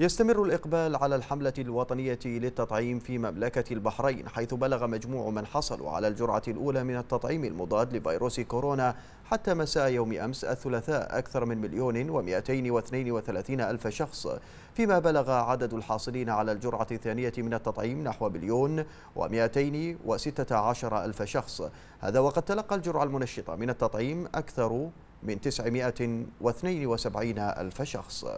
يستمر الإقبال على الحملة الوطنية للتطعيم في مملكة البحرين حيث بلغ مجموع من حصلوا على الجرعة الأولى من التطعيم المضاد لفيروس كورونا حتى مساء يوم أمس الثلاثاء أكثر من مليون ومئتين واثنين وثلاثين ألف شخص فيما بلغ عدد الحاصلين على الجرعة الثانية من التطعيم نحو مليون ومئتين وستة عشر ألف شخص هذا وقد تلقى الجرعة المنشطة من التطعيم أكثر من وسبعين ألف شخص